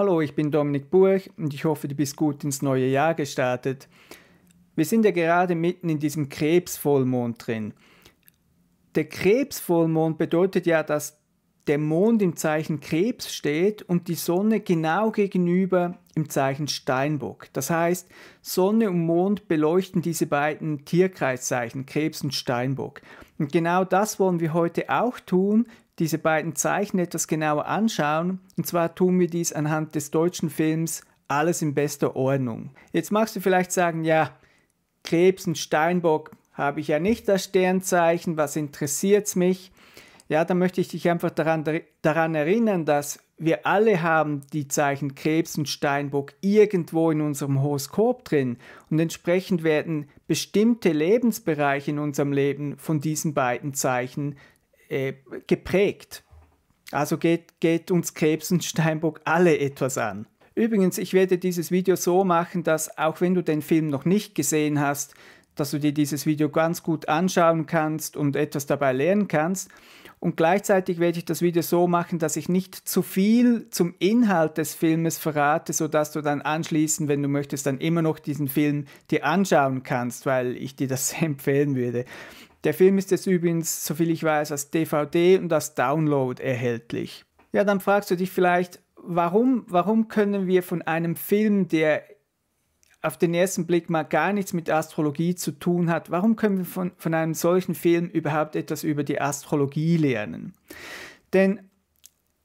Hallo, ich bin Dominik Burch und ich hoffe, du bist gut ins neue Jahr gestartet. Wir sind ja gerade mitten in diesem Krebsvollmond drin. Der Krebsvollmond bedeutet ja, dass der Mond im Zeichen Krebs steht und die Sonne genau gegenüber im Zeichen Steinbock. Das heißt, Sonne und Mond beleuchten diese beiden Tierkreiszeichen Krebs und Steinbock. Und genau das wollen wir heute auch tun diese beiden Zeichen etwas genauer anschauen. Und zwar tun wir dies anhand des deutschen Films Alles in bester Ordnung. Jetzt magst du vielleicht sagen, ja, Krebs und Steinbock habe ich ja nicht das Sternzeichen, was interessiert's mich? Ja, dann möchte ich dich einfach daran, daran erinnern, dass wir alle haben die Zeichen Krebs und Steinbock irgendwo in unserem Horoskop drin und entsprechend werden bestimmte Lebensbereiche in unserem Leben von diesen beiden Zeichen äh, geprägt. Also geht, geht uns Krebs und Steinbock alle etwas an. Übrigens, ich werde dieses Video so machen, dass auch wenn du den Film noch nicht gesehen hast, dass du dir dieses Video ganz gut anschauen kannst und etwas dabei lernen kannst. Und gleichzeitig werde ich das Video so machen, dass ich nicht zu viel zum Inhalt des Filmes verrate, sodass du dann anschließend, wenn du möchtest, dann immer noch diesen Film dir anschauen kannst, weil ich dir das empfehlen würde. Der Film ist jetzt übrigens, soviel ich weiß, als DVD und als Download erhältlich. Ja, dann fragst du dich vielleicht, warum, warum können wir von einem Film, der auf den ersten Blick mal gar nichts mit Astrologie zu tun hat, warum können wir von, von einem solchen Film überhaupt etwas über die Astrologie lernen? Denn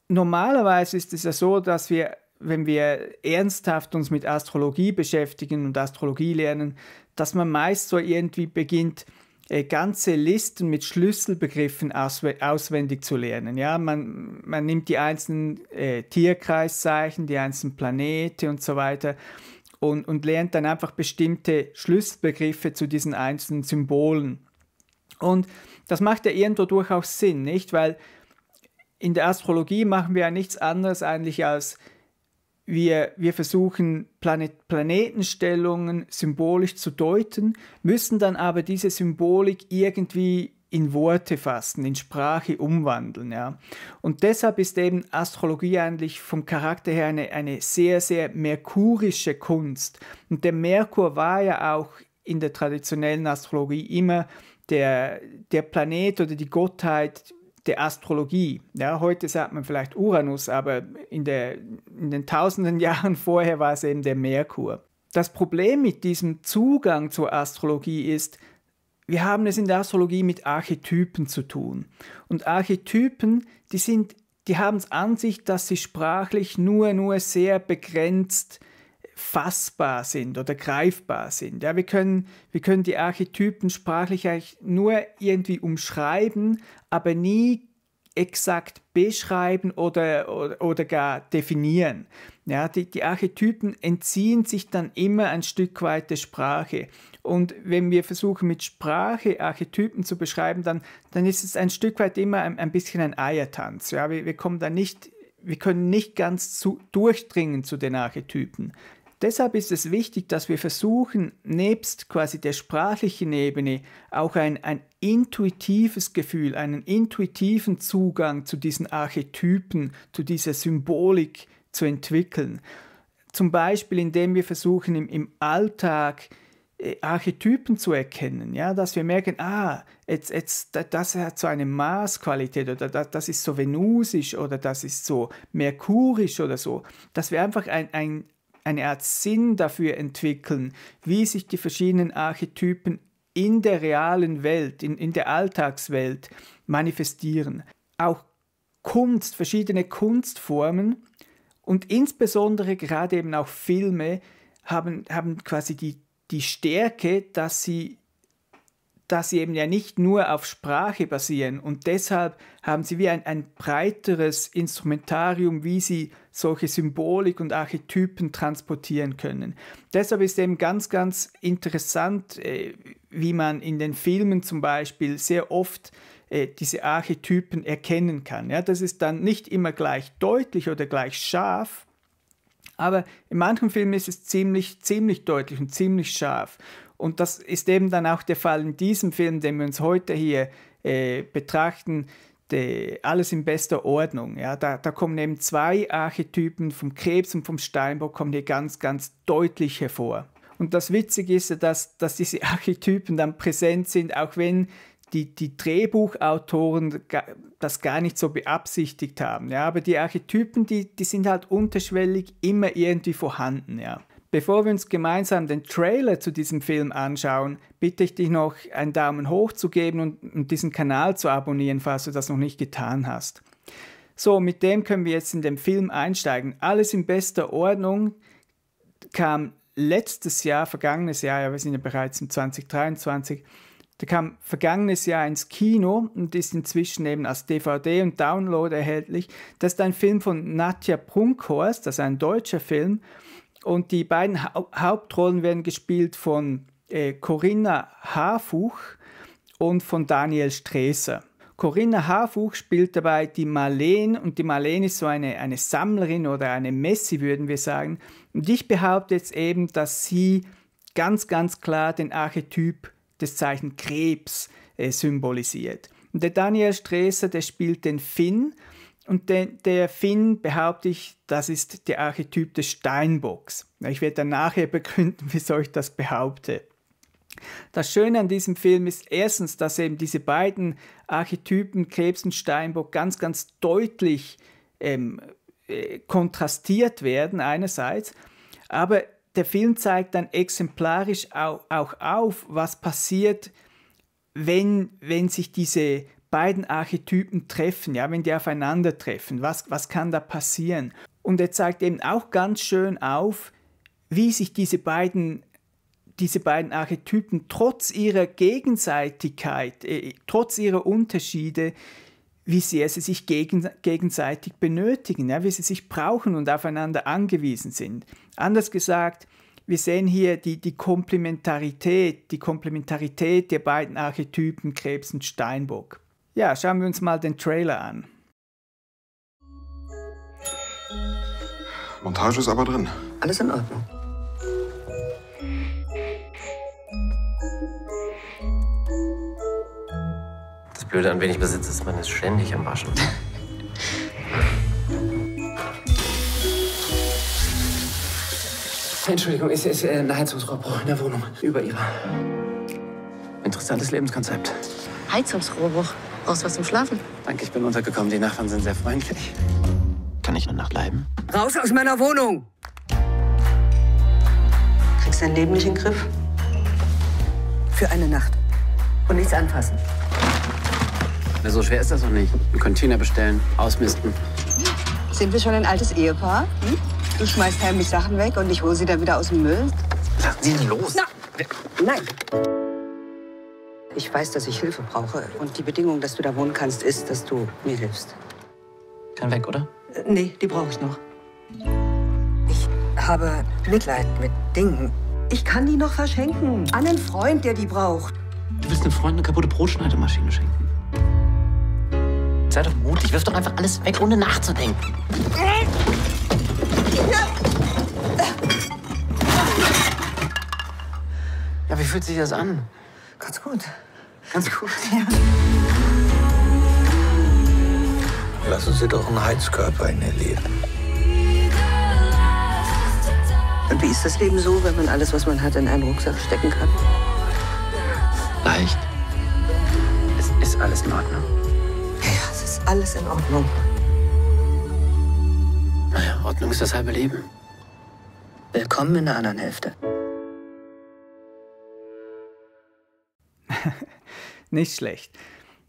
normalerweise ist es ja so, dass wir, wenn wir ernsthaft uns mit Astrologie beschäftigen und Astrologie lernen, dass man meist so irgendwie beginnt, äh, ganze Listen mit Schlüsselbegriffen auswe auswendig zu lernen. Ja, man, man nimmt die einzelnen äh, Tierkreiszeichen, die einzelnen Planeten und so weiter und, und lernt dann einfach bestimmte Schlüsselbegriffe zu diesen einzelnen Symbolen. Und das macht ja irgendwo durchaus Sinn, nicht? Weil in der Astrologie machen wir ja nichts anderes eigentlich als wir, wir versuchen Planet, Planetenstellungen symbolisch zu deuten, müssen dann aber diese Symbolik irgendwie in Worte fassen, in Sprache umwandeln. Ja. Und deshalb ist eben Astrologie eigentlich vom Charakter her eine, eine sehr, sehr merkurische Kunst. Und der Merkur war ja auch in der traditionellen Astrologie immer der, der Planet oder die Gottheit der Astrologie. Ja, heute sagt man vielleicht Uranus, aber in, der, in den tausenden Jahren vorher war es eben der Merkur. Das Problem mit diesem Zugang zur Astrologie ist, wir haben es in der Astrologie mit Archetypen zu tun. Und Archetypen, die sind, die haben es an sich, dass sie sprachlich nur, nur sehr begrenzt sind fassbar sind oder greifbar sind. Ja, wir, können, wir können die Archetypen sprachlich eigentlich nur irgendwie umschreiben, aber nie exakt beschreiben oder, oder, oder gar definieren. Ja, die, die Archetypen entziehen sich dann immer ein Stück weit der Sprache. Und wenn wir versuchen, mit Sprache Archetypen zu beschreiben, dann, dann ist es ein Stück weit immer ein, ein bisschen ein Eiertanz. Ja, wir, wir kommen da nicht, wir können nicht ganz zu, durchdringen zu den Archetypen. Deshalb ist es wichtig, dass wir versuchen, nebst quasi der sprachlichen Ebene auch ein, ein intuitives Gefühl, einen intuitiven Zugang zu diesen Archetypen, zu dieser Symbolik zu entwickeln. Zum Beispiel, indem wir versuchen, im, im Alltag äh, Archetypen zu erkennen, ja, dass wir merken, ah, jetzt, jetzt, das hat so eine Maßqualität oder das, das ist so venusisch oder das ist so merkurisch oder so, dass wir einfach ein, ein, eine Art Sinn dafür entwickeln, wie sich die verschiedenen Archetypen in der realen Welt, in, in der Alltagswelt manifestieren. Auch Kunst, verschiedene Kunstformen und insbesondere gerade eben auch Filme haben, haben quasi die, die Stärke, dass sie dass sie eben ja nicht nur auf Sprache basieren und deshalb haben sie wie ein, ein breiteres Instrumentarium, wie sie solche Symbolik und Archetypen transportieren können. Deshalb ist eben ganz, ganz interessant, äh, wie man in den Filmen zum Beispiel sehr oft äh, diese Archetypen erkennen kann. Ja, das ist dann nicht immer gleich deutlich oder gleich scharf, aber in manchen Filmen ist es ziemlich, ziemlich deutlich und ziemlich scharf. Und das ist eben dann auch der Fall in diesem Film, den wir uns heute hier äh, betrachten. Die, alles in bester Ordnung. Ja, da, da kommen eben zwei Archetypen vom Krebs und vom Steinbock kommen hier ganz, ganz deutlich hervor. Und das Witzige ist dass, dass diese Archetypen dann präsent sind, auch wenn die, die Drehbuchautoren das gar nicht so beabsichtigt haben. Ja, aber die Archetypen, die, die sind halt unterschwellig immer irgendwie vorhanden. Ja. Bevor wir uns gemeinsam den Trailer zu diesem Film anschauen, bitte ich dich noch, einen Daumen hoch zu geben und, diesen Kanal zu abonnieren, falls du das noch nicht getan hast. So, mit dem können wir jetzt in den Film einsteigen. Alles in bester Ordnung kam letztes Jahr, vergangenes Jahr, ja, wir sind ja bereits im 2023, der kam vergangenes Jahr ins Kino und ist inzwischen eben als DVD und Download erhältlich. Das ist ein Film von Nadja Prunkhorst, das ist ein deutscher Film und die beiden ha Hauptrollen werden gespielt von äh, Corinna Harfuch und von Daniel Streser. Corinna Harfuch spielt dabei die Marlene und die Marlene ist so eine, eine Sammlerin oder eine Messi, würden wir sagen. Und ich behaupte jetzt eben, dass sie ganz, ganz klar den Archetyp des Zeichen Krebs äh, symbolisiert. Und der Daniel Streser, der spielt den Finn und der, der Finn behaupte ich, das ist der Archetyp des Steinbocks. Ich werde dann nachher begründen, wieso ich das behaupte. Das Schöne an diesem Film ist erstens, dass eben diese beiden Archetypen Krebs und Steinbock ganz, ganz deutlich ähm, äh, kontrastiert werden einerseits, aber der Film zeigt dann exemplarisch auch, auch auf, was passiert, wenn, wenn sich diese beiden Archetypen treffen, ja, wenn die aufeinandertreffen, was, was kann da passieren? Und er zeigt eben auch ganz schön auf, wie sich diese beiden, diese beiden Archetypen trotz ihrer Gegenseitigkeit, äh, trotz ihrer Unterschiede, wie sehr sie sich gegen, gegenseitig benötigen, ja, wie sie sich brauchen und aufeinander angewiesen sind. Anders gesagt, wir sehen hier die, die Komplementarität, die Komplementarität der beiden Archetypen Krebs und Steinbock. Ja, schauen wir uns mal den Trailer an. Montage ist aber drin. Alles in Ordnung. Das Blöde an wenig Besitz ist, man ist ständig am Waschen. Entschuldigung, es ist äh, ein Heizungsrohrbruch in der Wohnung. Über ihrer. Interessantes Lebenskonzept. Heizungsrohrbruch? Brauchst was zum Schlafen? Danke, ich bin untergekommen. Die Nachbarn sind sehr freundlich. Kann ich eine Nacht bleiben? Raus aus meiner Wohnung! Kriegst dein Leben nicht in den Griff? Für eine Nacht. Und nichts anfassen. Na, so schwer ist das doch nicht. Ein Container bestellen, ausmisten. Sind wir schon ein altes Ehepaar? Hm? Du schmeißt heimlich Sachen weg und ich hole sie dann wieder aus dem Müll? Lassen Sie ihn los! Na, nein! Ich weiß, dass ich Hilfe brauche. Und die Bedingung, dass du da wohnen kannst, ist, dass du mir hilfst. Kann weg, oder? Äh, nee, die brauche ich noch. Ich habe Mitleid mit Dingen. Ich kann die noch verschenken. An einen Freund, der die braucht. Du willst einem Freund eine kaputte Brotschneidemaschine schenken? Sei doch mutig, wirf doch einfach alles weg, ohne nachzudenken. Ja, wie fühlt sich das an? Ganz gut. Ganz gut? Ja. Lassen Sie doch einen Heizkörper in Ihr Leben. Und wie ist das Leben so, wenn man alles, was man hat, in einen Rucksack stecken kann? Leicht. Es ist alles in Ordnung. Ja, es ist alles in Ordnung. Naja, Ordnung ist das halbe Leben. Willkommen in der anderen Hälfte. Nicht schlecht.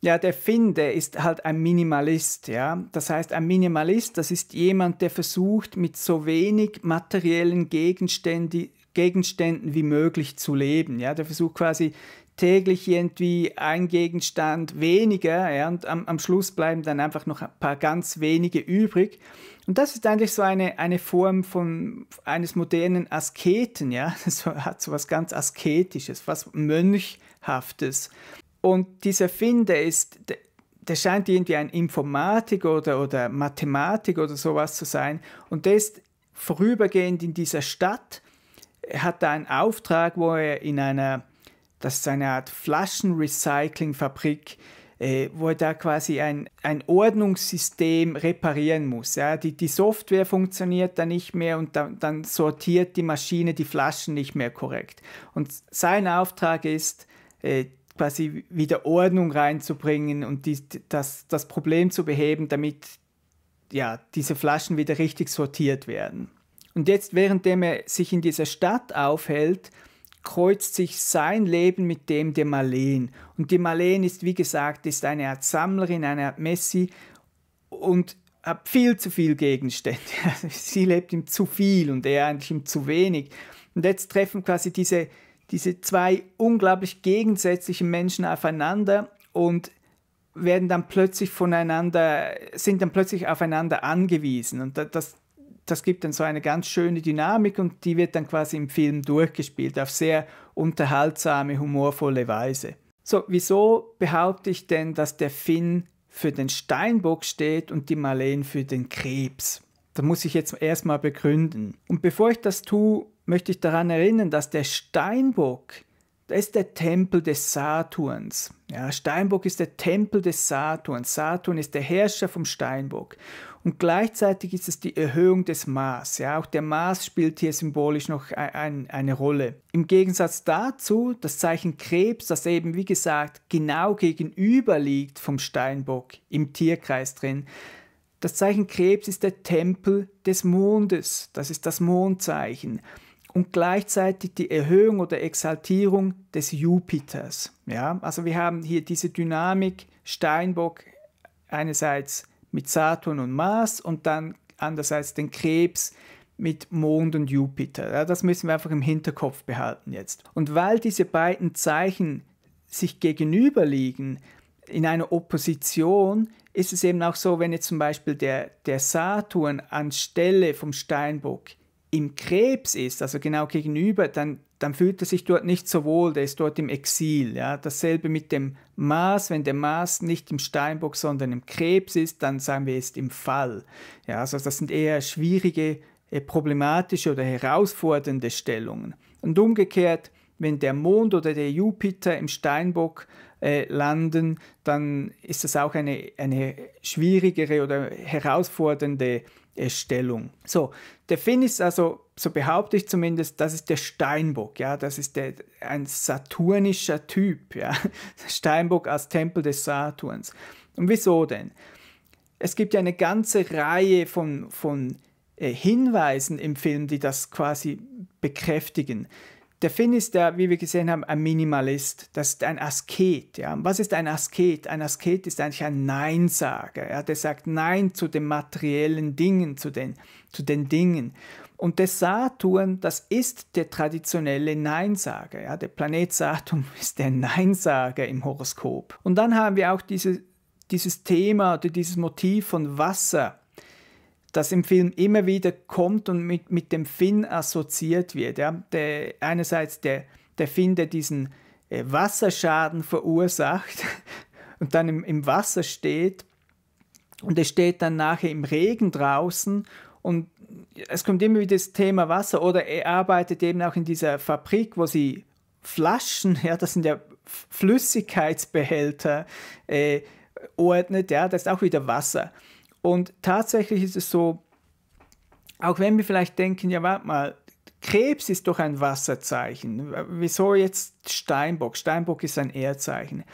Ja, der Finn, ist halt ein Minimalist, ja. Das heißt, ein Minimalist, das ist jemand, der versucht, mit so wenig materiellen Gegenständen, Gegenständen wie möglich zu leben, ja. Der versucht quasi täglich irgendwie ein Gegenstand weniger ja, und am, am Schluss bleiben dann einfach noch ein paar ganz wenige übrig. Und das ist eigentlich so eine, eine Form von eines modernen Asketen, ja. Das hat so was ganz Asketisches, was Mönch Haftes. Und dieser Finder ist, der scheint irgendwie ein Informatiker oder, oder Mathematiker oder sowas zu sein. Und der ist vorübergehend in dieser Stadt, er hat da einen Auftrag, wo er in einer, das ist eine Art Flaschenrecyclingfabrik, äh, wo er da quasi ein, ein Ordnungssystem reparieren muss. Ja? Die, die Software funktioniert da nicht mehr und da, dann sortiert die Maschine die Flaschen nicht mehr korrekt. Und sein Auftrag ist, äh, quasi wieder Ordnung reinzubringen und die, das, das Problem zu beheben, damit ja, diese Flaschen wieder richtig sortiert werden. Und jetzt, währenddem er sich in dieser Stadt aufhält, kreuzt sich sein Leben mit dem der Marleen. Und die Marleen ist, wie gesagt, ist eine Art Sammlerin, eine Art Messi und hat viel zu viel Gegenstände. Sie lebt ihm zu viel und er eigentlich ihm zu wenig. Und jetzt treffen quasi diese diese zwei unglaublich gegensätzlichen Menschen aufeinander und werden dann plötzlich voneinander, sind dann plötzlich aufeinander angewiesen. Und das, das gibt dann so eine ganz schöne Dynamik und die wird dann quasi im Film durchgespielt auf sehr unterhaltsame, humorvolle Weise. So, wieso behaupte ich denn, dass der Finn für den Steinbock steht und die Marleen für den Krebs? Da muss ich jetzt erstmal begründen. Und bevor ich das tue, möchte ich daran erinnern, dass der Steinbock, das ist der Tempel des Saturns. Ja, Steinbock ist der Tempel des Saturns. Saturn ist der Herrscher vom Steinbock. Und gleichzeitig ist es die Erhöhung des Mars. Ja, auch der Mars spielt hier symbolisch noch ein, ein, eine Rolle. Im Gegensatz dazu das Zeichen Krebs, das eben wie gesagt genau gegenüber liegt vom Steinbock im Tierkreis drin. Das Zeichen Krebs ist der Tempel des Mondes. Das ist das Mondzeichen und gleichzeitig die Erhöhung oder Exaltierung des Jupiters. Ja? Also wir haben hier diese Dynamik Steinbock einerseits mit Saturn und Mars und dann andererseits den Krebs mit Mond und Jupiter. Ja, das müssen wir einfach im Hinterkopf behalten jetzt. Und weil diese beiden Zeichen sich gegenüberliegen in einer Opposition, ist es eben auch so, wenn jetzt zum Beispiel der, der Saturn anstelle vom Steinbock im Krebs ist, also genau gegenüber, dann, dann fühlt er sich dort nicht so wohl, der ist dort im Exil. Ja? Dasselbe mit dem Mars, wenn der Mars nicht im Steinbock, sondern im Krebs ist, dann sagen wir, ist im Fall. Ja? Also das sind eher schwierige, äh, problematische oder herausfordernde Stellungen. Und umgekehrt, wenn der Mond oder der Jupiter im Steinbock äh, landen, dann ist das auch eine, eine schwierigere oder herausfordernde Stellung. Erstellung. So, der Finn ist also, so behaupte ich zumindest, das ist der Steinbock, ja, das ist der, ein saturnischer Typ, ja, Steinbock als Tempel des Saturns. Und wieso denn? Es gibt ja eine ganze Reihe von, von äh, Hinweisen im Film, die das quasi bekräftigen. Der Finn ist ja, wie wir gesehen haben, ein Minimalist. Das ist ein Asket. Ja. Was ist ein Asket? Ein Asket ist eigentlich ein Neinsager. Ja. Der sagt Nein zu den materiellen Dingen, zu den, zu den Dingen. Und der Saturn, das ist der traditionelle Neinsager. Ja. Der Planet Saturn ist der Neinsager im Horoskop. Und dann haben wir auch diese, dieses Thema oder dieses Motiv von Wasser das im Film immer wieder kommt und mit, mit dem Finn assoziiert wird. Ja? Der, einerseits der, der Finn, der diesen äh, Wasserschaden verursacht und dann im, im Wasser steht und er steht dann nachher im Regen draußen und es kommt immer wieder das Thema Wasser oder er arbeitet eben auch in dieser Fabrik, wo sie Flaschen, ja, das sind ja Flüssigkeitsbehälter, äh, ordnet, ja, das ist auch wieder Wasser. Und tatsächlich ist es so, auch wenn wir vielleicht denken, ja, warte mal, Krebs ist doch ein Wasserzeichen. Wieso jetzt Steinbock? Steinbock ist ein Erdzeichen.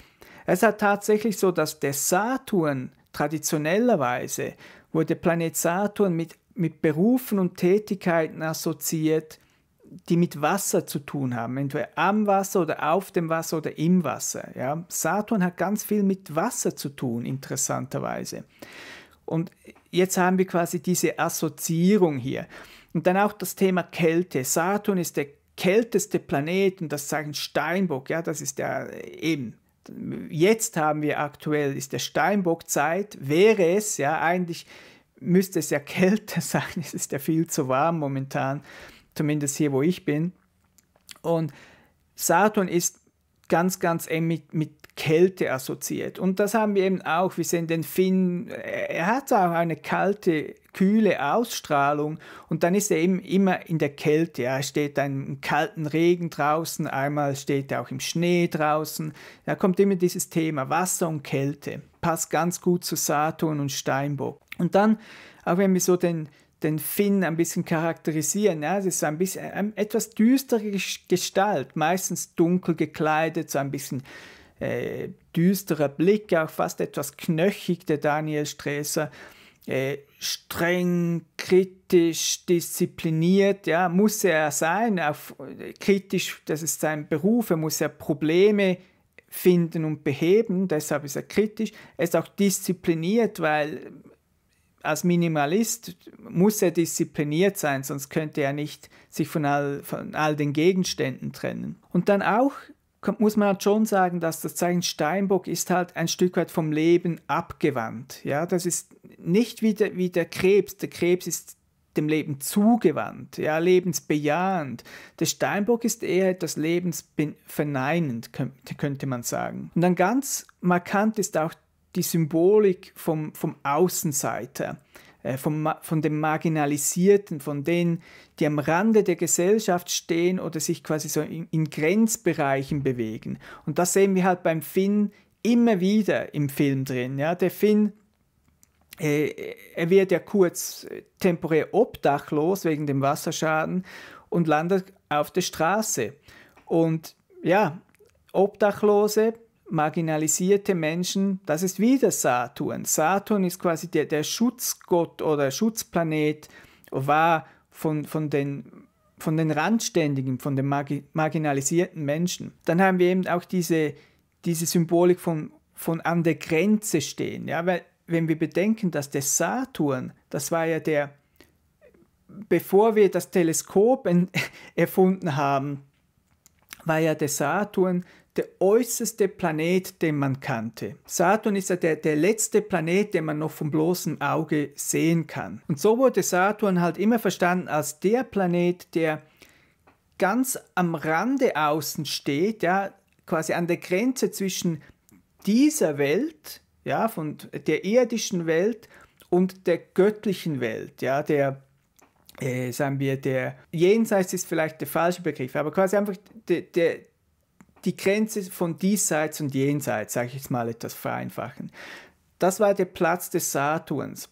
Es ist tatsächlich so, dass der Saturn traditionellerweise wurde Planet Saturn mit, mit Berufen und Tätigkeiten assoziiert, die mit Wasser zu tun haben, entweder am Wasser oder auf dem Wasser oder im Wasser. Ja? Saturn hat ganz viel mit Wasser zu tun, interessanterweise. Und jetzt haben wir quasi diese Assoziierung hier. Und dann auch das Thema Kälte. Saturn ist der kälteste Planet und das sagen Steinbock, ja, das ist ja äh, eben. Jetzt haben wir aktuell, ist der Steinbock-Zeit, wäre es ja eigentlich, müsste es ja kälter sein, es ist ja viel zu warm momentan, zumindest hier, wo ich bin. Und Saturn ist ganz, ganz eng mit, mit Kälte assoziiert. Und das haben wir eben auch. Wir sehen den Finn, äh, er hat auch eine kalte, kühle Ausstrahlung und dann ist er eben immer in der Kälte. Er steht dann im kalten Regen draußen, einmal steht er auch im Schnee draußen. Da kommt immer dieses Thema Wasser und Kälte. Passt ganz gut zu Saturn und Steinbock. Und dann, auch wenn wir so den, den Finn ein bisschen charakterisieren. Ja, es ist ein bisschen ein, etwas düstere Gestalt, meistens dunkel gekleidet, so ein bisschen äh, düsterer Blick, auch fast etwas knöchig, der Daniel Sträßer. Äh, streng, kritisch, diszipliniert, ja, muss er sein, auf, äh, kritisch, das ist sein Beruf, er muss ja Probleme finden und beheben, deshalb ist er kritisch. Er ist auch diszipliniert, weil äh, als Minimalist muss er diszipliniert sein, sonst könnte er nicht sich von all, von all den Gegenständen trennen. Und dann auch muss man halt schon sagen, dass das Zeichen Steinbock ist halt ein Stück weit vom Leben abgewandt. Ja, das ist nicht wie der, wie der Krebs. Der Krebs ist dem Leben zugewandt, ja, lebensbejahend. Der Steinbock ist eher etwas lebensverneinend, könnte man sagen. Und dann ganz markant ist auch die Symbolik vom, vom Außenseiter, äh, vom, von dem Marginalisierten, von denen, die am Rande der Gesellschaft stehen oder sich quasi so in, in Grenzbereichen bewegen. Und das sehen wir halt beim Finn immer wieder im Film drin. Ja? Der Finn äh, er wird ja kurz äh, temporär obdachlos wegen dem Wasserschaden und landet auf der Straße. Und ja, Obdachlose, marginalisierte Menschen, das ist wieder Saturn. Saturn ist quasi der, der Schutzgott oder Schutzplanet, war von, von den von den Randständigen, von den Margi marginalisierten Menschen. Dann haben wir eben auch diese, diese Symbolik von, von an der Grenze stehen. Ja? Weil wenn wir bedenken, dass der Saturn, das war ja der, bevor wir das Teleskop erfunden haben, war ja der Saturn der äußerste Planet, den man kannte. Saturn ist ja der, der letzte Planet, den man noch vom bloßen Auge sehen kann. Und so wurde Saturn halt immer verstanden als der Planet, der ganz am Rande außen steht, ja, quasi an der Grenze zwischen dieser Welt, ja, von der irdischen Welt und der göttlichen Welt, ja, der äh, sagen wir, der Jenseits ist vielleicht der falsche Begriff, aber quasi einfach der, der, die Grenze von diesseits und jenseits, sage ich jetzt mal etwas vereinfachen. Das war der Platz des Saturns.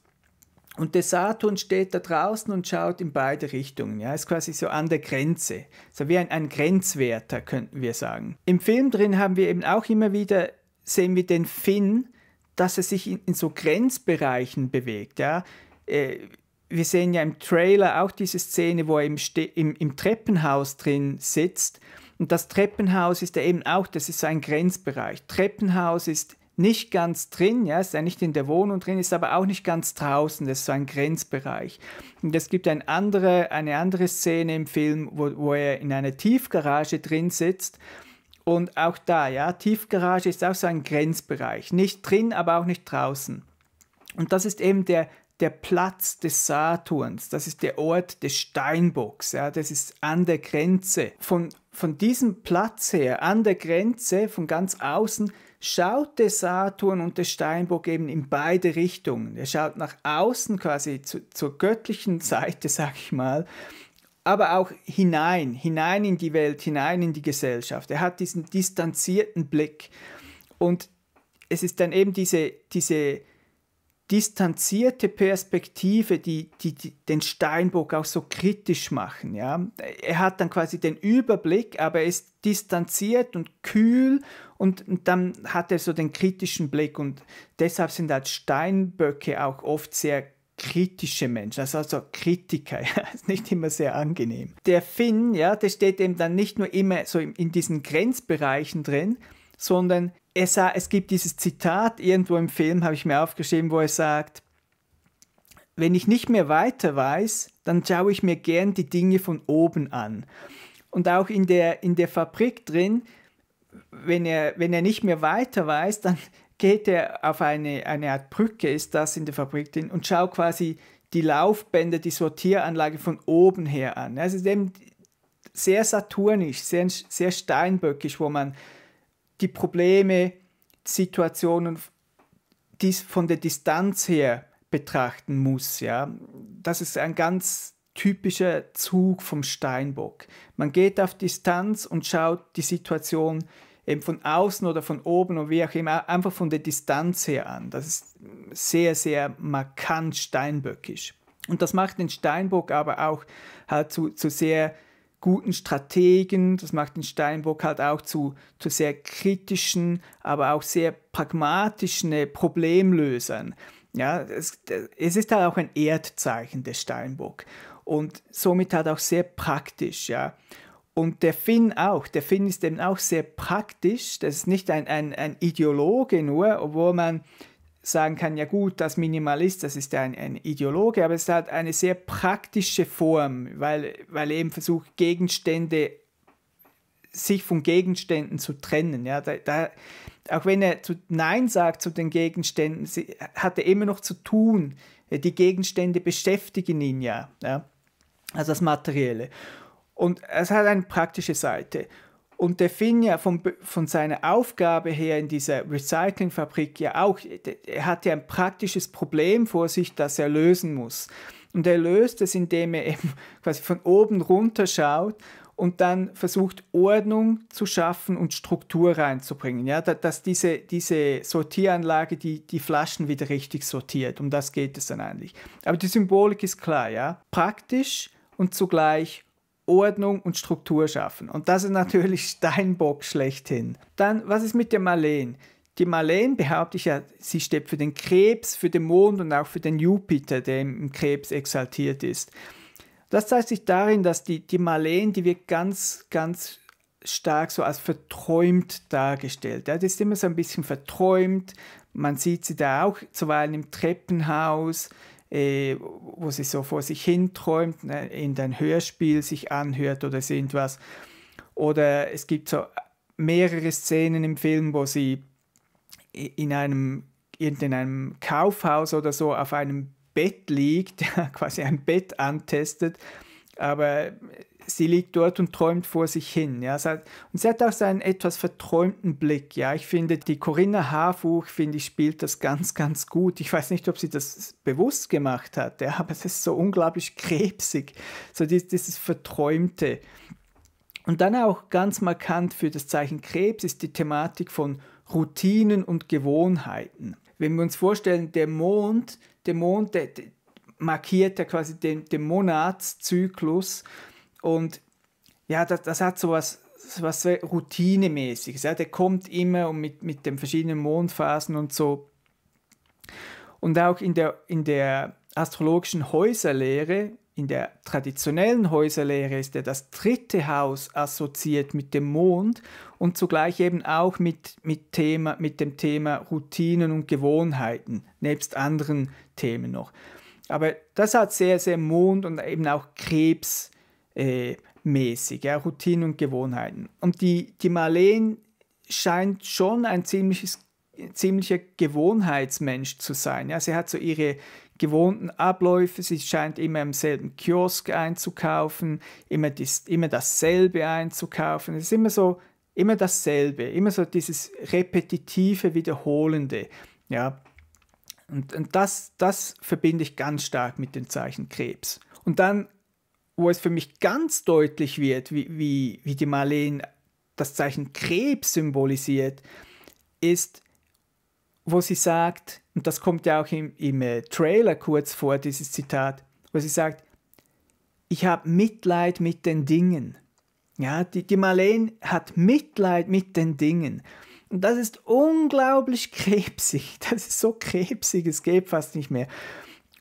Und der Saturn steht da draußen und schaut in beide Richtungen. Ja, ist quasi so an der Grenze. So wie ein, ein Grenzwerter, könnten wir sagen. Im Film drin haben wir eben auch immer wieder, sehen wir den Finn, dass er sich in, in so Grenzbereichen bewegt. Ja, äh, wir sehen ja im Trailer auch diese Szene, wo er im, Ste im, im Treppenhaus drin sitzt und das Treppenhaus ist ja eben auch, das ist so ein Grenzbereich. Treppenhaus ist nicht ganz drin, ja, ist ja nicht in der Wohnung drin, ist aber auch nicht ganz draußen, das ist so ein Grenzbereich. Und es gibt ein andere, eine andere Szene im Film, wo, wo er in einer Tiefgarage drin sitzt und auch da, ja, Tiefgarage ist auch so ein Grenzbereich, nicht drin, aber auch nicht draußen. Und das ist eben der der Platz des Saturns, das ist der Ort des Steinbocks, ja, das ist an der Grenze. Von, von diesem Platz her, an der Grenze, von ganz außen, schaut der Saturn und der Steinbock eben in beide Richtungen. Er schaut nach außen quasi zu, zur göttlichen Seite, sag ich mal, aber auch hinein, hinein in die Welt, hinein in die Gesellschaft. Er hat diesen distanzierten Blick und es ist dann eben diese, diese distanzierte Perspektive, die, die, die, den Steinbock auch so kritisch machen. Ja? Er hat dann quasi den Überblick, aber er ist distanziert und kühl und, und dann hat er so den kritischen Blick und deshalb sind halt Steinböcke auch oft sehr kritische Menschen, also, also Kritiker, ja, ist nicht immer sehr angenehm. Der Finn, ja, der steht eben dann nicht nur immer so in, in diesen Grenzbereichen drin, sondern er sah, es gibt dieses Zitat irgendwo im Film, habe ich mir aufgeschrieben, wo er sagt, wenn ich nicht mehr weiter weiß, dann schaue ich mir gern die Dinge von oben an. Und auch in der, in der Fabrik drin, wenn er, wenn er nicht mehr weiter weiß, dann geht er auf eine, eine Art Brücke, ist das in der Fabrik drin, und schaut quasi die Laufbänder, die Sortieranlage von oben her an. Also eben sehr saturnisch, sehr, sehr steinböckisch, wo man die Probleme, Situationen dies von der Distanz her betrachten muss. Ja? Das ist ein ganz typischer Zug vom Steinbock. Man geht auf Distanz und schaut die Situation eben von außen oder von oben oder wie auch immer, einfach von der Distanz her an. Das ist sehr, sehr markant steinböckisch. Und das macht den Steinbock aber auch halt zu, zu sehr guten Strategen. Das macht den Steinbock halt auch zu, zu sehr kritischen, aber auch sehr pragmatischen äh, Problemlösern. Ja, es, es ist halt auch ein Erdzeichen der Steinbock und somit halt auch sehr praktisch, ja. Und der Finn auch. Der Finn ist eben auch sehr praktisch. Das ist nicht ein, ein, ein Ideologe nur, obwohl man sagen kann, ja gut, das Minimalist, das ist ja ein, ein, Ideologe, aber es hat eine sehr praktische Form, weil, weil er eben versucht, Gegenstände, sich von Gegenständen zu trennen. Ja, da, da, auch wenn er zu, Nein sagt zu den Gegenständen, sie, hat er immer noch zu tun. Die Gegenstände beschäftigen ihn ja, ja also das Materielle. Und es hat eine praktische Seite. Und der Finn ja von, von seiner Aufgabe her in dieser Recyclingfabrik ja auch, er hat ja ein praktisches Problem vor sich, das er lösen muss. Und er löst es, indem er eben quasi von oben runter schaut und dann versucht, Ordnung zu schaffen und Struktur reinzubringen. Ja, dass diese, diese Sortieranlage die, die Flaschen wieder richtig sortiert. Um das geht es dann eigentlich. Aber die Symbolik ist klar, ja. Praktisch und zugleich Ordnung und Struktur schaffen. Und das ist natürlich Steinbock schlechthin. Dann, was ist mit der Marleen? Die Marleen behaupte ich ja, sie steht für den Krebs, für den Mond und auch für den Jupiter, der im Krebs exaltiert ist. Das zeigt sich darin, dass die, die Marleen, die wird ganz, ganz stark so als verträumt dargestellt. Ja, die ist immer so ein bisschen verträumt. Man sieht sie da auch zuweilen im Treppenhaus. Äh, wo sie so vor sich hin träumt, ne, in ein Hörspiel sich anhört oder so irgendwas. Oder es gibt so mehrere Szenen im Film, wo sie in einem, in einem Kaufhaus oder so auf einem Bett liegt, quasi ein Bett antestet, aber sie liegt dort und träumt vor sich hin. Ja. Und sie hat auch seinen etwas verträumten Blick. Ja. Ich finde, die Corinna Harfuch, finde ich, spielt das ganz, ganz gut. Ich weiß nicht, ob sie das bewusst gemacht hat, ja, aber es ist so unglaublich krebsig. So dieses, dieses Verträumte. Und dann auch ganz markant für das Zeichen Krebs ist die Thematik von Routinen und Gewohnheiten. Wenn wir uns vorstellen, der Mond, der Mond der markiert ja quasi den, den Monatszyklus und ja, das, das hat so was, so was Routinemäßiges. Ja. Der kommt immer und mit, mit den verschiedenen Mondphasen und so. Und auch in der, in der astrologischen Häuserlehre, in der traditionellen Häuserlehre, ist ja das dritte Haus assoziiert mit dem Mond und zugleich eben auch mit, mit, Thema, mit dem Thema Routinen und Gewohnheiten, nebst anderen Themen noch. Aber das hat sehr, sehr Mond und eben auch Krebs äh, mäßig, ja, Routinen und Gewohnheiten. Und die, die Marleen scheint schon ein ziemliches, ziemlicher Gewohnheitsmensch zu sein. Ja. Sie hat so ihre gewohnten Abläufe, sie scheint immer im selben Kiosk einzukaufen, immer, dies, immer dasselbe einzukaufen. Es ist immer so, immer dasselbe, immer so dieses repetitive, wiederholende. Ja. Und, und das, das verbinde ich ganz stark mit dem Zeichen Krebs. Und dann wo es für mich ganz deutlich wird, wie, wie, wie die Marleen das Zeichen Krebs symbolisiert, ist, wo sie sagt, und das kommt ja auch im, im äh, Trailer kurz vor, dieses Zitat, wo sie sagt, ich habe Mitleid mit den Dingen. Ja, die, die Marleen hat Mitleid mit den Dingen. Und das ist unglaublich krebsig. Das ist so krebsig, es geht fast nicht mehr.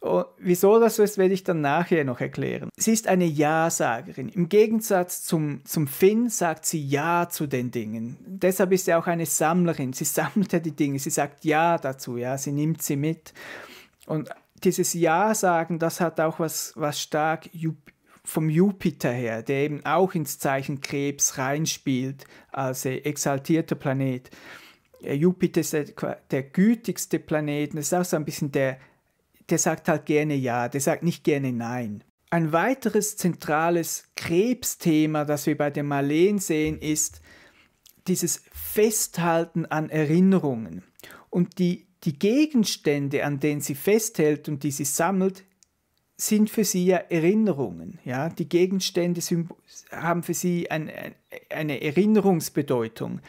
Und oh, wieso das so ist, werde ich dann nachher noch erklären. Sie ist eine Ja-Sagerin. Im Gegensatz zum, zum Finn sagt sie Ja zu den Dingen. Deshalb ist sie auch eine Sammlerin. Sie sammelt ja die Dinge. Sie sagt Ja dazu. Ja, sie nimmt sie mit. Und dieses Ja sagen, das hat auch was, was stark Jup vom Jupiter her, der eben auch ins Zeichen Krebs reinspielt, als exaltierter Planet. Äh, Jupiter ist der, der gütigste Planet. Es ist auch so ein bisschen der der sagt halt gerne ja, der sagt nicht gerne nein. Ein weiteres zentrales Krebsthema, das wir bei der Marleen sehen, ist dieses Festhalten an Erinnerungen. Und die, die Gegenstände, an denen sie festhält und die sie sammelt, sind für sie ja Erinnerungen. Ja? Die Gegenstände haben für sie ein, eine Erinnerungsbedeutung.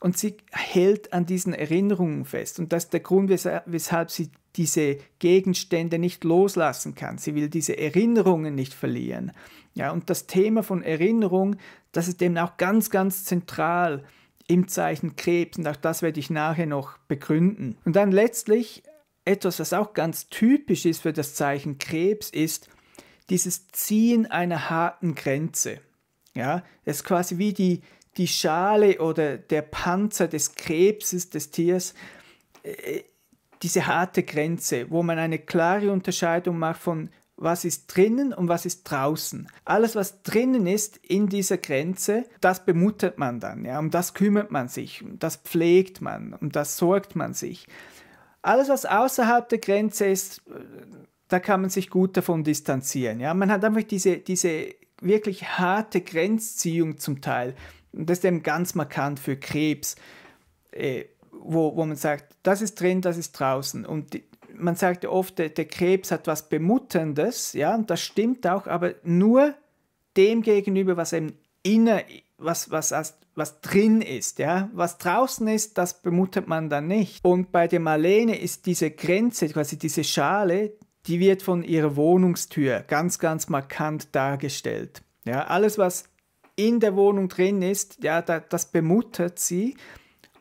Und sie hält an diesen Erinnerungen fest. Und das ist der Grund, weshalb sie diese Gegenstände nicht loslassen kann. Sie will diese Erinnerungen nicht verlieren. Ja, und das Thema von Erinnerung, das ist eben auch ganz, ganz zentral im Zeichen Krebs. Und auch das werde ich nachher noch begründen. Und dann letztlich etwas, was auch ganz typisch ist für das Zeichen Krebs, ist dieses Ziehen einer harten Grenze. Ja, es ist quasi wie die, die Schale oder der Panzer des Krebses, des Tiers, äh, diese harte Grenze, wo man eine klare Unterscheidung macht von was ist drinnen und was ist draußen. Alles, was drinnen ist in dieser Grenze, das bemuttert man dann, ja, um das kümmert man sich, um das pflegt man, um das sorgt man sich. Alles, was außerhalb der Grenze ist, äh, da kann man sich gut davon distanzieren. Ja? Man hat einfach diese, diese wirklich harte Grenzziehung zum Teil. Und das ist eben ganz markant für Krebs, äh, wo, wo man sagt, das ist drin, das ist draußen. Und die, man sagt ja oft, der, der Krebs hat was Bemutterndes, ja, und das stimmt auch, aber nur dem gegenüber, was eben inner, was, was, was, was drin ist, ja. Was draußen ist, das bemuttert man dann nicht. Und bei der Marlene ist diese Grenze, quasi diese Schale, die wird von ihrer Wohnungstür ganz, ganz markant dargestellt. Ja, alles, was in der Wohnung drin ist, ja, das bemuttert sie.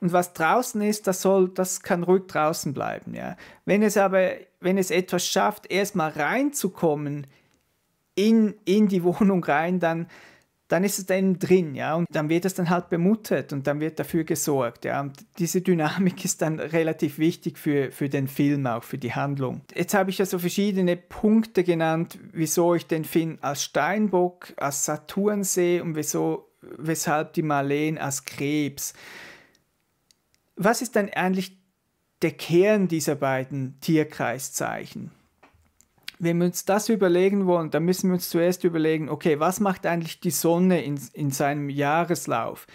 Und was draußen ist, das soll, das kann ruhig draußen bleiben. Ja. Wenn es aber, wenn es etwas schafft, erstmal reinzukommen in, in die Wohnung rein, dann, dann ist es dann drin, ja, und dann wird es dann halt bemuttert und dann wird dafür gesorgt, ja, und diese Dynamik ist dann relativ wichtig für, für den Film auch, für die Handlung. Jetzt habe ich ja so verschiedene Punkte genannt, wieso ich den Film als Steinbock, als Saturn sehe und wieso, weshalb die Marleen als Krebs. Was ist dann eigentlich der Kern dieser beiden Tierkreiszeichen? wenn wir uns das überlegen wollen, dann müssen wir uns zuerst überlegen, okay, was macht eigentlich die Sonne in, in seinem Jahreslauf?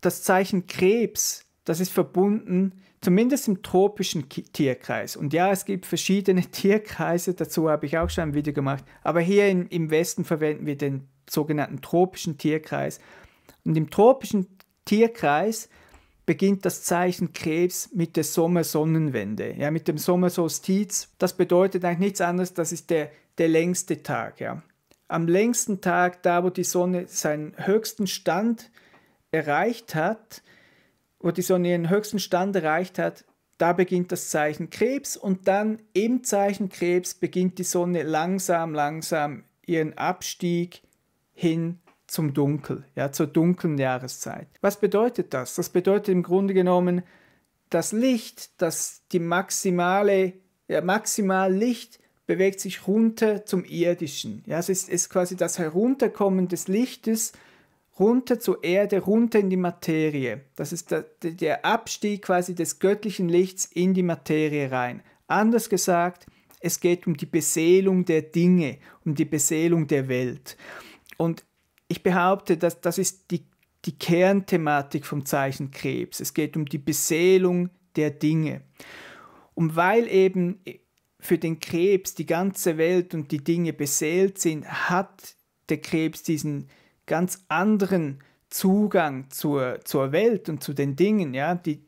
Das Zeichen Krebs, das ist verbunden, zumindest im tropischen Tierkreis. Und ja, es gibt verschiedene Tierkreise, dazu habe ich auch schon ein Video gemacht, aber hier in, im Westen verwenden wir den sogenannten tropischen Tierkreis. Und im tropischen Tierkreis beginnt das Zeichen Krebs mit der Sommersonnenwende, ja, mit dem Sommersolstiz. Das bedeutet eigentlich nichts anderes, das ist der, der längste Tag. Ja. Am längsten Tag, da wo die Sonne seinen höchsten Stand erreicht hat, wo die Sonne ihren höchsten Stand erreicht hat, da beginnt das Zeichen Krebs und dann im Zeichen Krebs beginnt die Sonne langsam, langsam ihren Abstieg hin zum Dunkel, ja, zur dunklen Jahreszeit. Was bedeutet das? Das bedeutet im Grunde genommen, das Licht, das die maximale, ja, maximal Licht bewegt sich runter zum Irdischen. Ja, es ist, ist quasi das Herunterkommen des Lichtes runter zur Erde, runter in die Materie. Das ist der, der Abstieg quasi des göttlichen Lichts in die Materie rein. Anders gesagt, es geht um die Beseelung der Dinge, um die Beseelung der Welt. Und ich behaupte, dass das ist die, die Kernthematik vom Zeichen Krebs. Es geht um die Beseelung der Dinge. Und weil eben für den Krebs die ganze Welt und die Dinge beseelt sind, hat der Krebs diesen ganz anderen Zugang zur, zur Welt und zu den Dingen. Ja? Die,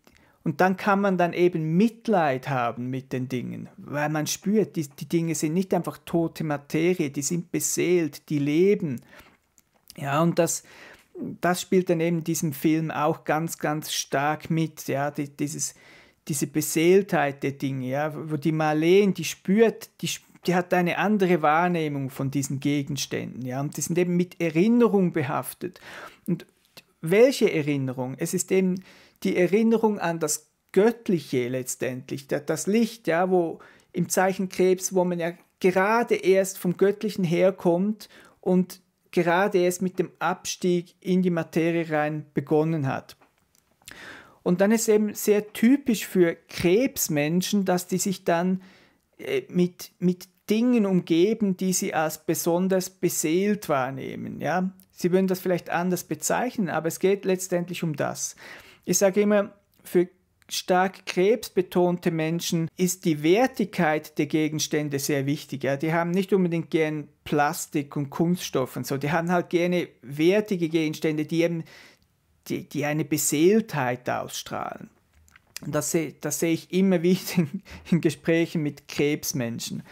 und dann kann man dann eben Mitleid haben mit den Dingen, weil man spürt, die, die Dinge sind nicht einfach tote Materie, die sind beseelt, die leben. Ja, und das, das spielt dann eben diesem Film auch ganz, ganz stark mit, ja, dieses, diese Beseeltheit der Dinge, ja, wo die Marleen, die spürt, die, die hat eine andere Wahrnehmung von diesen Gegenständen, ja, und die sind eben mit Erinnerung behaftet. Und welche Erinnerung? Es ist eben die Erinnerung an das Göttliche letztendlich, das Licht, ja, wo im Zeichen Krebs, wo man ja gerade erst vom Göttlichen herkommt und gerade erst mit dem Abstieg in die Materie rein begonnen hat. Und dann ist eben sehr typisch für Krebsmenschen, dass die sich dann äh, mit, mit Dingen umgeben, die sie als besonders beseelt wahrnehmen. Ja? Sie würden das vielleicht anders bezeichnen, aber es geht letztendlich um das. Ich sage immer, für stark krebsbetonte Menschen ist die Wertigkeit der Gegenstände sehr wichtig. Ja? Die haben nicht unbedingt gern Plastik und Kunststoff und so. Die haben halt gerne wertige Gegenstände, die eben die, die eine Beseeltheit ausstrahlen. Und das, das sehe ich immer wieder in, in Gesprächen mit Krebsmenschen.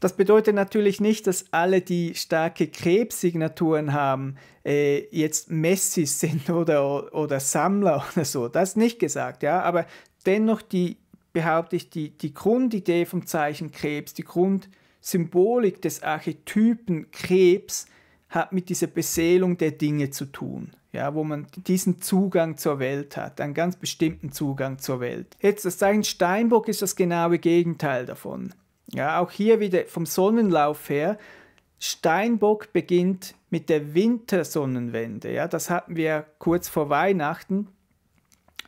Das bedeutet natürlich nicht, dass alle, die starke Krebssignaturen haben, äh, jetzt Messis sind oder, oder Sammler oder so. Das ist nicht gesagt, ja. Aber dennoch die, behaupte ich, die, die Grundidee vom Zeichen Krebs, die Grundsymbolik des Archetypen Krebs hat mit dieser Beseelung der Dinge zu tun. Ja, wo man diesen Zugang zur Welt hat, einen ganz bestimmten Zugang zur Welt. Jetzt das Zeichen Steinbock ist das genaue Gegenteil davon. Ja, auch hier wieder vom Sonnenlauf her. Steinbock beginnt mit der Wintersonnenwende. Ja, das hatten wir kurz vor Weihnachten.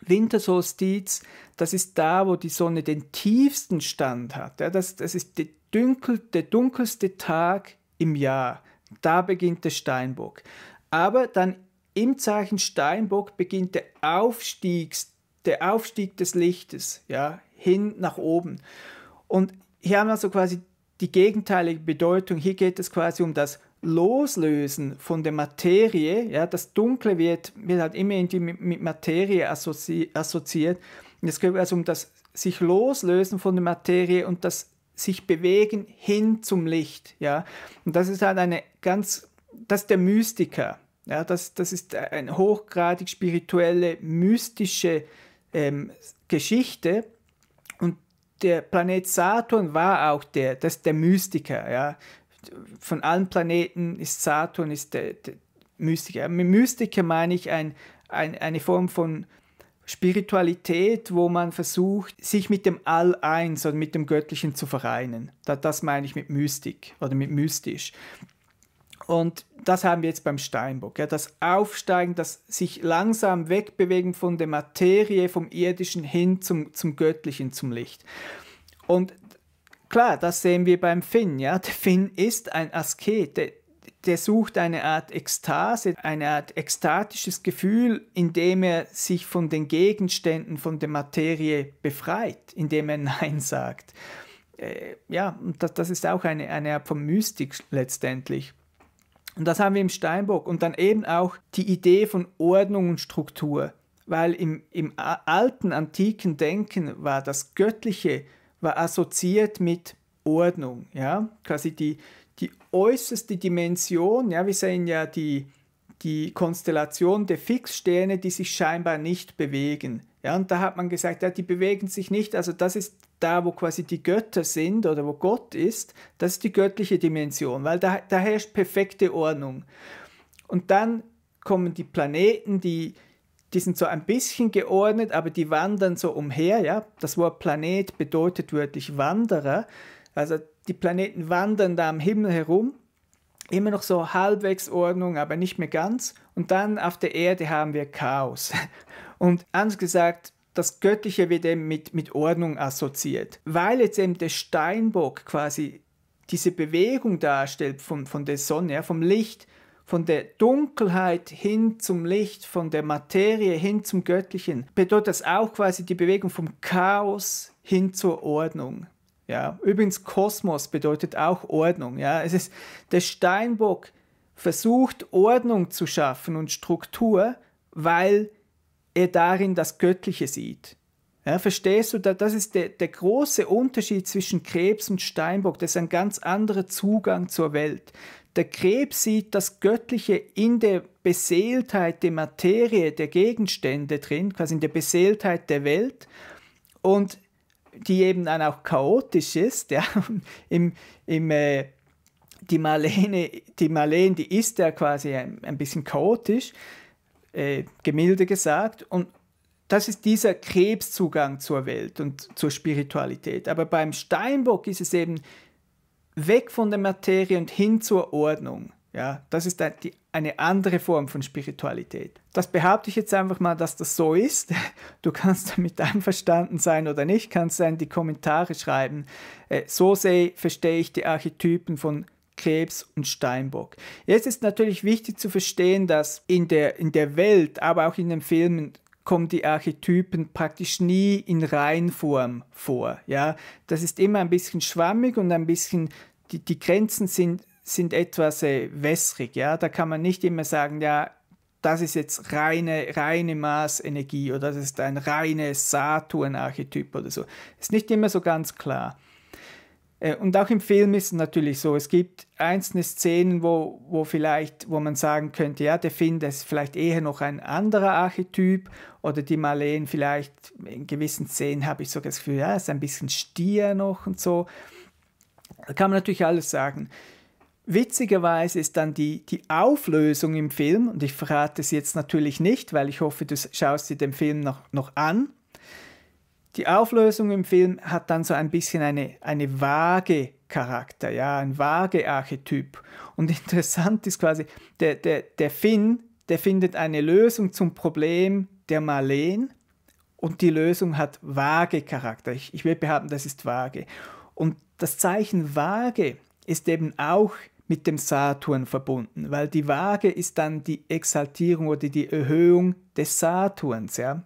Wintersolstiz, das ist da, wo die Sonne den tiefsten Stand hat. Ja, das, das ist der, dunkel, der dunkelste Tag im Jahr. Da beginnt der Steinbock. Aber dann im Zeichen Steinbock beginnt der, Aufstiegs, der Aufstieg des Lichtes ja, hin nach oben. Und hier haben wir so quasi die gegenteilige Bedeutung. Hier geht es quasi um das Loslösen von der Materie. Ja, das Dunkle wird, wird halt immer irgendwie mit, mit Materie assozi assoziiert. Und es geht also um das sich loslösen von der Materie und das sich bewegen hin zum Licht. Ja, und das ist halt eine ganz, das ist der Mystiker. Ja, das, das ist eine hochgradig spirituelle, mystische ähm, Geschichte der Planet Saturn war auch der, das der Mystiker, ja. Von allen Planeten ist Saturn ist der, der Mystiker. Mit Mystiker meine ich ein, ein, eine Form von Spiritualität, wo man versucht, sich mit dem All eins oder mit dem Göttlichen zu vereinen. das meine ich mit Mystik oder mit mystisch. Und das haben wir jetzt beim Steinbock. Ja, das Aufsteigen, das sich langsam wegbewegen von der Materie, vom Irdischen hin zum, zum Göttlichen, zum Licht. Und klar, das sehen wir beim Finn. Ja? Der Finn ist ein Asket, der, der sucht eine Art Ekstase, eine Art ekstatisches Gefühl, indem er sich von den Gegenständen, von der Materie befreit, indem er Nein sagt. Äh, ja, das, das ist auch eine, eine Art von Mystik letztendlich. Und das haben wir im Steinbock. Und dann eben auch die Idee von Ordnung und Struktur. Weil im, im alten, antiken Denken war das Göttliche war assoziiert mit Ordnung. Ja? Quasi die, die äußerste Dimension. Ja? Wir sehen ja die, die Konstellation der Fixsterne, die sich scheinbar nicht bewegen. Ja, und da hat man gesagt, ja, die bewegen sich nicht, also das ist da, wo quasi die Götter sind oder wo Gott ist, das ist die göttliche Dimension, weil da, da herrscht perfekte Ordnung. Und dann kommen die Planeten, die, die sind so ein bisschen geordnet, aber die wandern so umher. Ja? Das Wort Planet bedeutet wörtlich Wanderer. Also die Planeten wandern da am Himmel herum. Immer noch so halbwegs Ordnung, aber nicht mehr ganz. Und dann auf der Erde haben wir Chaos. Und anders gesagt, das Göttliche wird eben mit, mit Ordnung assoziiert. Weil jetzt eben der Steinbock quasi diese Bewegung darstellt von, von der Sonne, ja, vom Licht, von der Dunkelheit hin zum Licht, von der Materie hin zum Göttlichen, bedeutet das auch quasi die Bewegung vom Chaos hin zur Ordnung. Ja, übrigens Kosmos bedeutet auch Ordnung. Ja, es ist der Steinbock versucht Ordnung zu schaffen und Struktur, weil er darin das Göttliche sieht. Ja, verstehst du, das ist der, der große Unterschied zwischen Krebs und Steinbock. Das ist ein ganz anderer Zugang zur Welt. Der Krebs sieht das Göttliche in der Beseeltheit der Materie, der Gegenstände drin, quasi in der Beseeltheit der Welt und die eben dann auch chaotisch ist. Ja, im, im, äh, die Marlene, die Marlene, die ist ja quasi ein, ein bisschen chaotisch äh, Gemälde gesagt. Und das ist dieser Krebszugang zur Welt und zur Spiritualität. Aber beim Steinbock ist es eben weg von der Materie und hin zur Ordnung. Ja, das ist eine andere Form von Spiritualität. Das behaupte ich jetzt einfach mal, dass das so ist. Du kannst damit einverstanden sein oder nicht, kannst dann die Kommentare schreiben. Äh, so sehr verstehe ich die Archetypen von Krebs und Steinbock. Jetzt ist natürlich wichtig zu verstehen, dass in der, in der Welt, aber auch in den Filmen kommen die Archetypen praktisch nie in Reihenform vor. Ja? Das ist immer ein bisschen schwammig und ein bisschen, die, die Grenzen sind, sind etwas äh, wässrig. Ja? Da kann man nicht immer sagen, ja, das ist jetzt reine, reine Marsenergie oder das ist ein reines Saturn-Archetyp oder so. Ist nicht immer so ganz klar. Äh, und auch im Film ist es natürlich so, es gibt einzelne Szenen, wo, wo vielleicht, wo man sagen könnte, ja, der Finn ist vielleicht eher noch ein anderer Archetyp oder die Marleen vielleicht, in gewissen Szenen habe ich sogar das Gefühl, ja, ist ein bisschen Stier noch und so. Da kann man natürlich alles sagen. Witzigerweise ist dann die, die Auflösung im Film, und ich verrate es jetzt natürlich nicht, weil ich hoffe, du schaust dir den Film noch, noch an, die Auflösung im Film hat dann so ein bisschen eine, eine vage Charakter, ja, ein vage Archetyp. Und interessant ist quasi, der, der, der Finn, der findet eine Lösung zum Problem der Marleen und die Lösung hat vage Charakter. Ich, ich will behaupten, das ist vage. Und das Zeichen vage ist eben auch mit dem Saturn verbunden, weil die Waage ist dann die Exaltierung oder die Erhöhung des Saturns. Ja?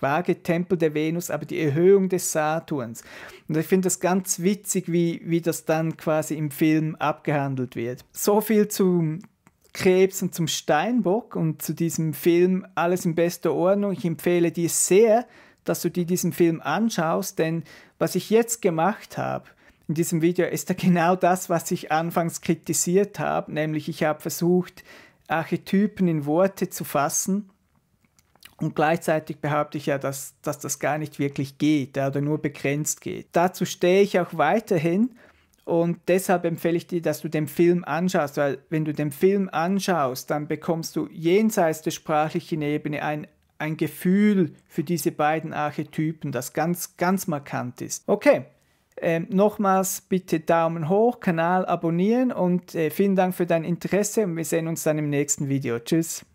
Waage, Tempel der Venus, aber die Erhöhung des Saturns. Und ich finde das ganz witzig, wie, wie das dann quasi im Film abgehandelt wird. So viel zum Krebs und zum Steinbock und zu diesem Film Alles in bester Ordnung. Ich empfehle dir sehr, dass du dir diesen Film anschaust, denn was ich jetzt gemacht habe, in diesem Video ist da genau das, was ich anfangs kritisiert habe, nämlich ich habe versucht, Archetypen in Worte zu fassen und gleichzeitig behaupte ich ja, dass, dass das gar nicht wirklich geht oder nur begrenzt geht. Dazu stehe ich auch weiterhin und deshalb empfehle ich dir, dass du den Film anschaust, weil wenn du den Film anschaust, dann bekommst du jenseits der sprachlichen Ebene ein, ein Gefühl für diese beiden Archetypen, das ganz, ganz markant ist. Okay, ähm, nochmals bitte Daumen hoch, Kanal abonnieren und äh, vielen Dank für dein Interesse und wir sehen uns dann im nächsten Video. Tschüss.